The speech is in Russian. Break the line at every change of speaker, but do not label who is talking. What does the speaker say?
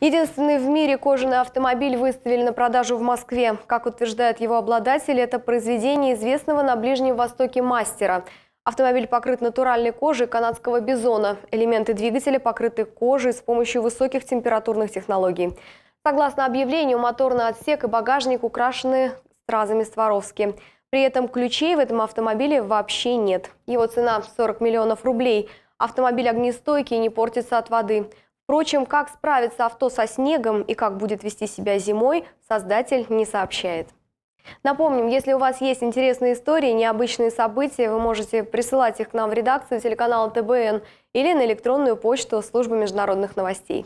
Единственный в мире кожаный автомобиль выставили на продажу в Москве. Как утверждает его обладатель, это произведение известного на Ближнем Востоке мастера. Автомобиль покрыт натуральной кожей канадского бизона. Элементы двигателя покрыты кожей с помощью высоких температурных технологий. Согласно объявлению, моторный отсек и багажник украшены стразами Swarovski. При этом ключей в этом автомобиле вообще нет. Его цена 40 миллионов рублей. Автомобиль огнестойкий и не портится от воды. Впрочем, как справится авто со снегом и как будет вести себя зимой, создатель не сообщает. Напомним, если у вас есть интересные истории, необычные события, вы можете присылать их к нам в редакцию телеканала ТБН или на электронную почту службы международных новостей.